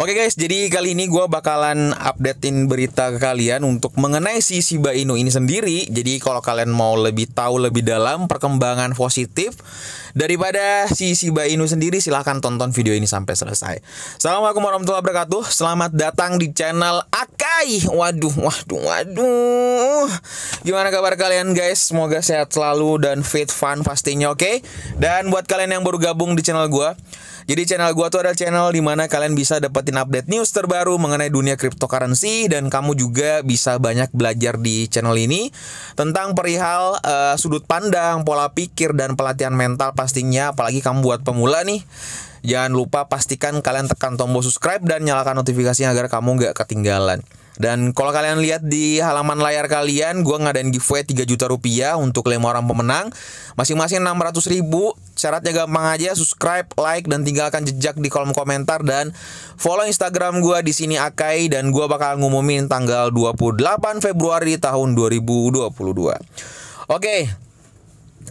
Oke guys, jadi kali ini gue bakalan updatein berita ke kalian untuk mengenai si Shiba Inu ini sendiri. Jadi kalau kalian mau lebih tahu lebih dalam perkembangan positif daripada si Shiba Inu sendiri, silahkan tonton video ini sampai selesai. Assalamualaikum warahmatullahi wabarakatuh. Selamat datang di channel Akai. Waduh, waduh, waduh. Gimana kabar kalian guys? Semoga sehat selalu dan fit fun pastinya, oke? Okay? Dan buat kalian yang baru gabung di channel gue, jadi channel gua tuh adalah channel di mana kalian bisa dapetin update news terbaru mengenai dunia cryptocurrency dan kamu juga bisa banyak belajar di channel ini tentang perihal uh, sudut pandang, pola pikir dan pelatihan mental pastinya apalagi kamu buat pemula nih. Jangan lupa pastikan kalian tekan tombol subscribe dan nyalakan notifikasi agar kamu nggak ketinggalan. Dan kalau kalian lihat di halaman layar kalian, gue ngadain giveaway 3 juta rupiah untuk lima orang pemenang. Masing-masing 600 ribu Syaratnya gampang aja, subscribe, like, dan tinggalkan jejak di kolom komentar dan follow Instagram gue di sini Akai dan gue bakal ngumumin tanggal 28 Februari tahun 2022. Oke,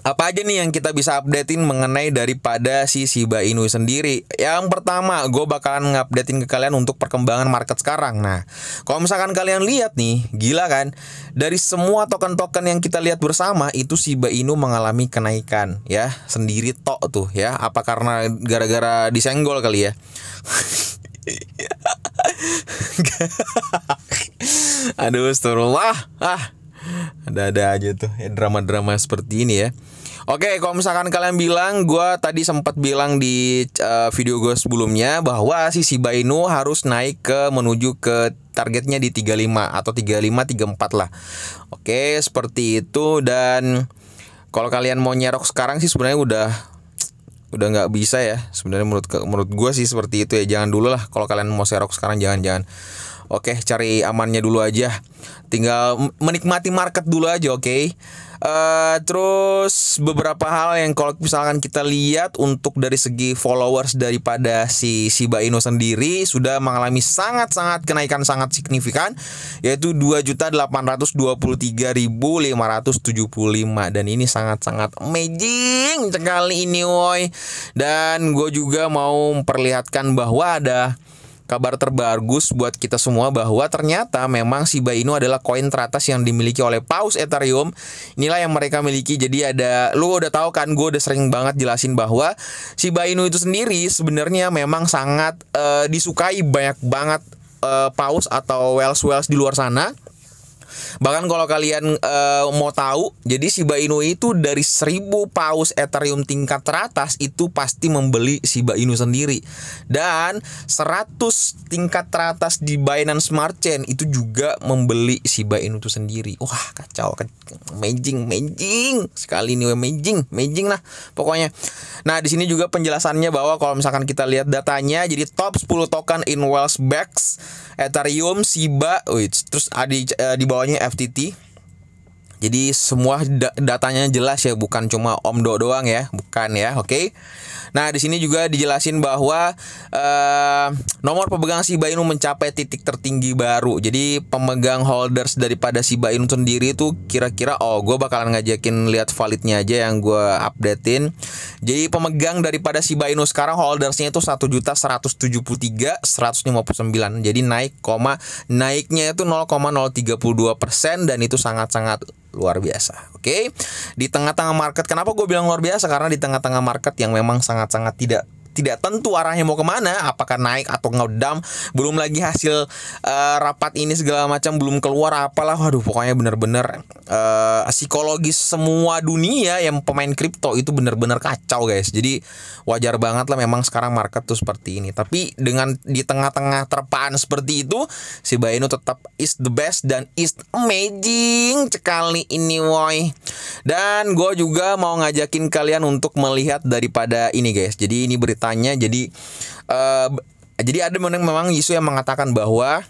apa aja nih yang kita bisa updatein mengenai daripada si Shiba Inu sendiri? Yang pertama, gue bakalan ngupdatein ke kalian untuk perkembangan market sekarang. Nah, kalau misalkan kalian lihat nih, gila kan? Dari semua token-token yang kita lihat bersama itu Shiba Inu mengalami kenaikan ya, sendiri tok tuh ya. Apa karena gara-gara disenggol kali ya? Aduh, astagfirullah. Ah, ada-ada aja tuh ya, drama-drama ya, seperti ini ya. Oke, kalau misalkan kalian bilang, gue tadi sempat bilang di uh, video gue sebelumnya bahwa si Shiba Inu harus naik ke menuju ke targetnya di 35 atau 35 34 lah. Oke, seperti itu dan kalau kalian mau nyerok sekarang sih sebenarnya udah udah nggak bisa ya sebenarnya menurut menurut gue sih seperti itu ya jangan dulu lah kalau kalian mau serok sekarang jangan jangan Oke, cari amannya dulu aja. Tinggal menikmati market dulu aja, oke? Okay? Uh, eh, terus beberapa hal yang kalau misalkan kita lihat untuk dari segi followers daripada si Shiba Inu sendiri sudah mengalami sangat-sangat kenaikan sangat signifikan yaitu 2.823.575 dan ini sangat-sangat amazing sekali ini woi dan gue juga mau memperlihatkan bahwa ada kabar terbagus buat kita semua bahwa ternyata memang Shiba Inu adalah koin teratas yang dimiliki oleh Paus Ethereum. Inilah yang mereka miliki. Jadi ada lu udah tahu kan gue udah sering banget jelasin bahwa Shiba Inu itu sendiri sebenarnya memang sangat uh, disukai banyak banget uh, paus atau wells wells di luar sana Bahkan kalau kalian e, mau tahu, jadi Shiba Inu itu dari 1000 paus Ethereum tingkat teratas itu pasti membeli Shiba Inu sendiri. Dan 100 tingkat teratas di Binance Smart Chain itu juga membeli Shiba Inu itu sendiri. Wah, kacau. Amazing, amazing. Sekali ini amazing, amazing lah pokoknya. Nah, di sini juga penjelasannya bahwa kalau misalkan kita lihat datanya jadi top 10 token in Wells Bags Ethereum, Shiba, wait, terus ada di, eh, di bawah bawahnya FTT. Jadi semua datanya jelas ya, bukan cuma Om Do doang ya, kan ya, oke? Okay? Nah, di sini juga dijelasin bahwa eh, nomor pemegang Shiba Inu mencapai titik tertinggi baru. Jadi pemegang holders daripada Shiba Inu sendiri itu kira-kira oh, gue bakalan ngajakin lihat validnya aja yang gue updatein. Jadi pemegang daripada Shiba Inu sekarang holdersnya itu juta 1.173.159. Jadi naik koma naiknya itu 0,032% dan itu sangat-sangat luar biasa. Oke, okay? di tengah-tengah market, kenapa gue bilang luar biasa? Karena di tengah-tengah market yang memang sangat-sangat tidak tidak tentu arahnya mau kemana, apakah naik atau ngedam, belum lagi hasil uh, rapat ini segala macam belum keluar apalah, waduh pokoknya bener-bener uh, psikologis semua dunia yang pemain kripto itu bener-bener kacau guys. Jadi wajar banget lah memang sekarang market tuh seperti ini. Tapi dengan di tengah-tengah terpaan seperti itu, si Baino tetap is the best dan is amazing sekali ini woi. Dan gue juga mau ngajakin kalian untuk melihat daripada ini guys. Jadi ini berita katanya jadi uh, jadi ada memang isu yang mengatakan bahwa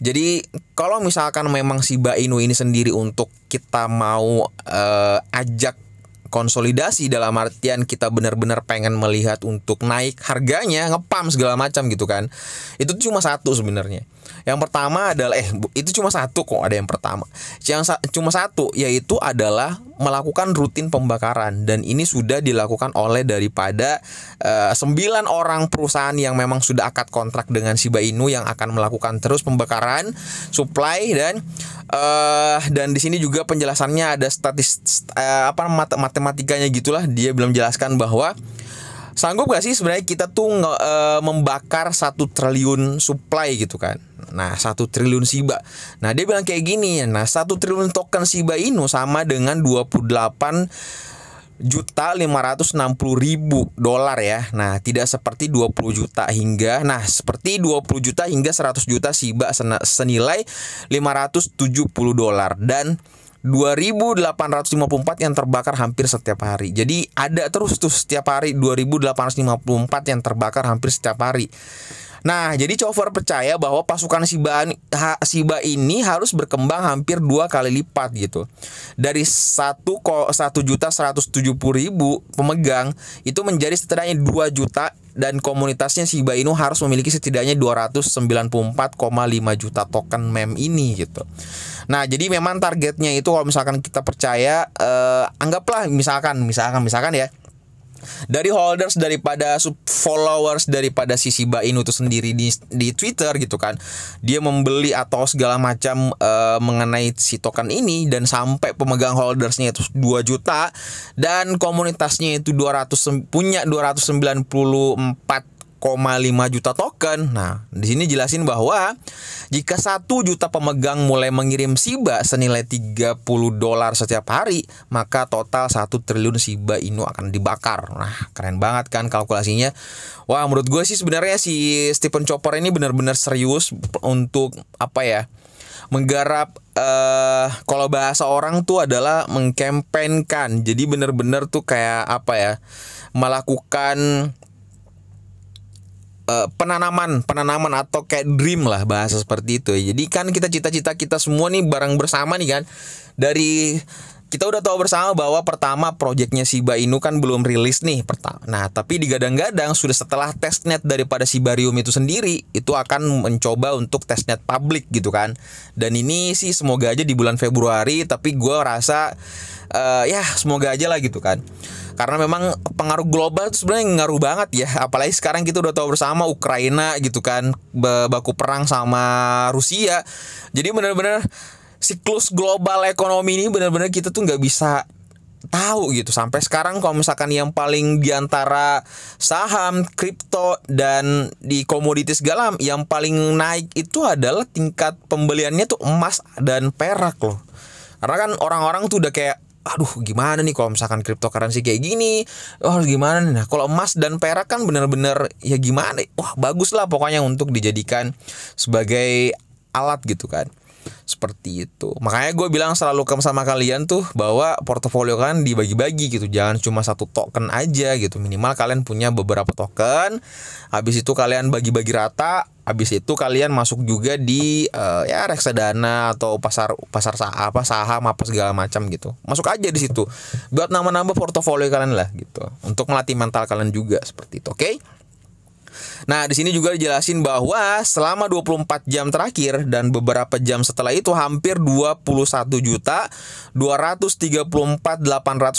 jadi kalau misalkan memang si bainu ini sendiri untuk kita mau uh, ajak konsolidasi dalam artian kita benar-benar pengen melihat untuk naik harganya ngepam segala macam gitu kan itu cuma satu sebenarnya yang pertama adalah eh itu cuma satu kok ada yang pertama yang sa cuma satu yaitu adalah melakukan rutin pembakaran dan ini sudah dilakukan oleh daripada eh, sembilan uh, orang perusahaan yang memang sudah akad kontrak dengan Shiba Inu yang akan melakukan terus pembakaran supply dan uh, dan di sini juga penjelasannya ada statis uh, apa mat matematikanya gitulah dia belum jelaskan bahwa sanggup gak sih sebenarnya kita tuh nge uh, membakar satu triliun supply gitu kan nah satu triliun siba nah dia bilang kayak gini nah satu triliun token siba ini sama dengan 28 juta lima ratus enam puluh ribu dolar ya. Nah, tidak seperti dua puluh juta hingga nah seperti dua puluh juta hingga seratus juta Shiba senilai lima ratus tujuh puluh dolar dan 2854 yang terbakar hampir setiap hari. Jadi ada terus tuh setiap hari 2854 yang terbakar hampir setiap hari. Nah, jadi Chover percaya bahwa pasukan Shiba, Shiba ini harus berkembang hampir dua kali lipat gitu. Dari satu satu juta seratus tujuh puluh ribu pemegang itu menjadi setidaknya dua juta dan komunitasnya Shiba Inu harus memiliki setidaknya 294,5 juta token mem ini gitu. Nah, jadi memang targetnya itu kalau misalkan kita percaya eh, anggaplah misalkan misalkan misalkan ya dari holders daripada followers daripada si Shiba Inu itu sendiri di di Twitter gitu kan. Dia membeli atau segala macam e, mengenai si token ini dan sampai pemegang holdersnya itu 2 juta dan komunitasnya itu 200 punya 294 juta token. Nah, di sini jelasin bahwa jika 1 juta pemegang mulai mengirim SIBA senilai 30 dolar setiap hari, maka total 1 triliun SIBA Inu akan dibakar. Nah, keren banget kan kalkulasinya. Wah, menurut gue sih sebenarnya si Stephen Chopper ini benar-benar serius untuk apa ya? menggarap eh uh, kalau bahasa orang tuh adalah mengkampanyekan. Jadi benar-benar tuh kayak apa ya? melakukan Eh, penanaman penanaman atau kayak dream lah bahasa seperti itu jadi kan kita cita-cita kita semua nih barang bersama nih kan dari kita udah tahu bersama bahwa pertama proyeknya Shiba Inu kan belum rilis nih pertama. Nah, tapi digadang-gadang sudah setelah testnet daripada Sibarium itu sendiri itu akan mencoba untuk testnet publik gitu kan. Dan ini sih semoga aja di bulan Februari tapi gue rasa uh, ya semoga aja lah gitu kan. Karena memang pengaruh global sebenarnya ngaruh banget ya. Apalagi sekarang kita udah tahu bersama Ukraina gitu kan baku perang sama Rusia. Jadi benar-benar siklus global ekonomi ini benar-benar kita tuh nggak bisa tahu gitu sampai sekarang kalau misalkan yang paling diantara saham, kripto dan di komoditis segala yang paling naik itu adalah tingkat pembeliannya tuh emas dan perak loh. Karena kan orang-orang tuh udah kayak aduh gimana nih kalau misalkan cryptocurrency kayak gini oh gimana nih nah kalau emas dan perak kan bener-bener ya gimana wah bagus lah pokoknya untuk dijadikan sebagai alat gitu kan seperti itu makanya gue bilang selalu kem sama kalian tuh bahwa portofolio kan dibagi-bagi gitu jangan cuma satu token aja gitu minimal kalian punya beberapa token habis itu kalian bagi-bagi rata habis itu kalian masuk juga di uh, ya reksadana atau pasar pasar saham apa saham apa segala macam gitu masuk aja di situ buat nama-nama portofolio kalian lah gitu untuk melatih mental kalian juga seperti itu oke okay? Nah, di sini juga dijelasin bahwa selama 24 jam terakhir dan beberapa jam setelah itu hampir 21 juta 234 881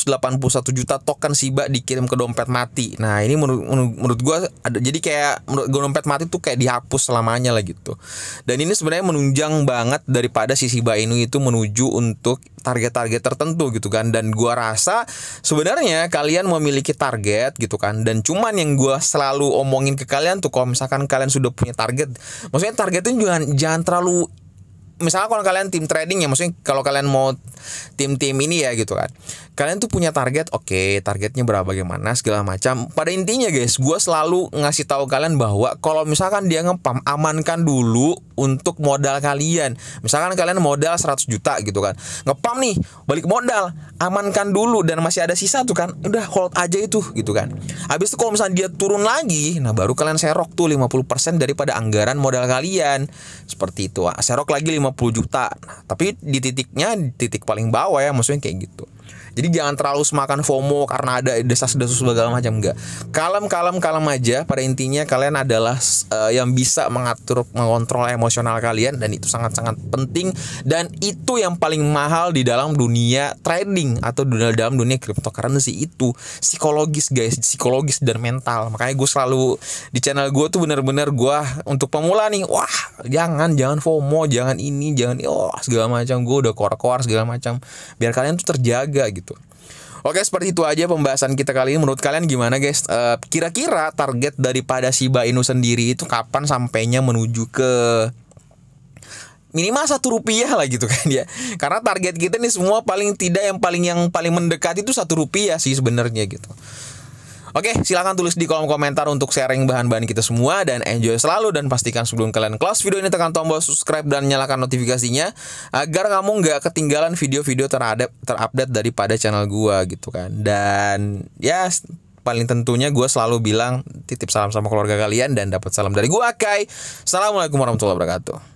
juta token Shiba dikirim ke dompet mati. Nah, ini menurut menurut, menurut gua ada jadi kayak menurut gua dompet mati tuh kayak dihapus selamanya lah gitu. Dan ini sebenarnya menunjang banget daripada si Shiba Inu itu menuju untuk target-target tertentu gitu kan dan gua rasa sebenarnya kalian memiliki target gitu kan dan cuman yang gua selalu omongin ke kalian kalian kalau misalkan kalian sudah punya target maksudnya targetnya jangan jangan terlalu misalnya kalau kalian tim trading ya maksudnya kalau kalian mau tim-tim ini ya gitu kan kalian tuh punya target oke okay, targetnya berapa bagaimana segala macam pada intinya guys gue selalu ngasih tahu kalian bahwa kalau misalkan dia ngepam amankan dulu untuk modal kalian misalkan kalian modal 100 juta gitu kan ngepam nih balik modal amankan dulu dan masih ada sisa tuh kan udah hold aja itu gitu kan habis itu kalau misalnya dia turun lagi nah baru kalian serok tuh 50% daripada anggaran modal kalian seperti itu ah, serok lagi 50 juta nah, tapi di titiknya di titik paling bawah ya maksudnya kayak gitu jadi jangan terlalu semakan FOMO karena ada desas-desus segala macam enggak. Kalem-kalem kalem aja pada intinya kalian adalah uh, yang bisa mengatur mengontrol emosional kalian dan itu sangat-sangat penting dan itu yang paling mahal di dalam dunia trading atau dunia dalam dunia cryptocurrency itu psikologis guys, psikologis dan mental. Makanya gue selalu di channel gue tuh bener-bener gue untuk pemula nih, wah jangan jangan FOMO, jangan ini, jangan oh segala macam gue udah koar-koar segala macam biar kalian tuh terjaga gitu Oke, seperti itu aja pembahasan kita kali ini. Menurut kalian gimana, guys? Eh, kira-kira uh, target daripada Shiba Inu sendiri itu kapan sampainya menuju ke minimal satu rupiah lah gitu kan ya karena target kita nih semua paling tidak yang paling yang paling mendekati itu satu rupiah sih sebenarnya gitu Oke, silahkan tulis di kolom komentar untuk sharing bahan-bahan kita semua dan enjoy selalu dan pastikan sebelum kalian close video ini tekan tombol subscribe dan nyalakan notifikasinya agar kamu nggak ketinggalan video-video terhadap terupdate daripada channel gua gitu kan. Dan ya paling tentunya gua selalu bilang titip salam sama keluarga kalian dan dapat salam dari gua Kai. Assalamualaikum warahmatullahi wabarakatuh.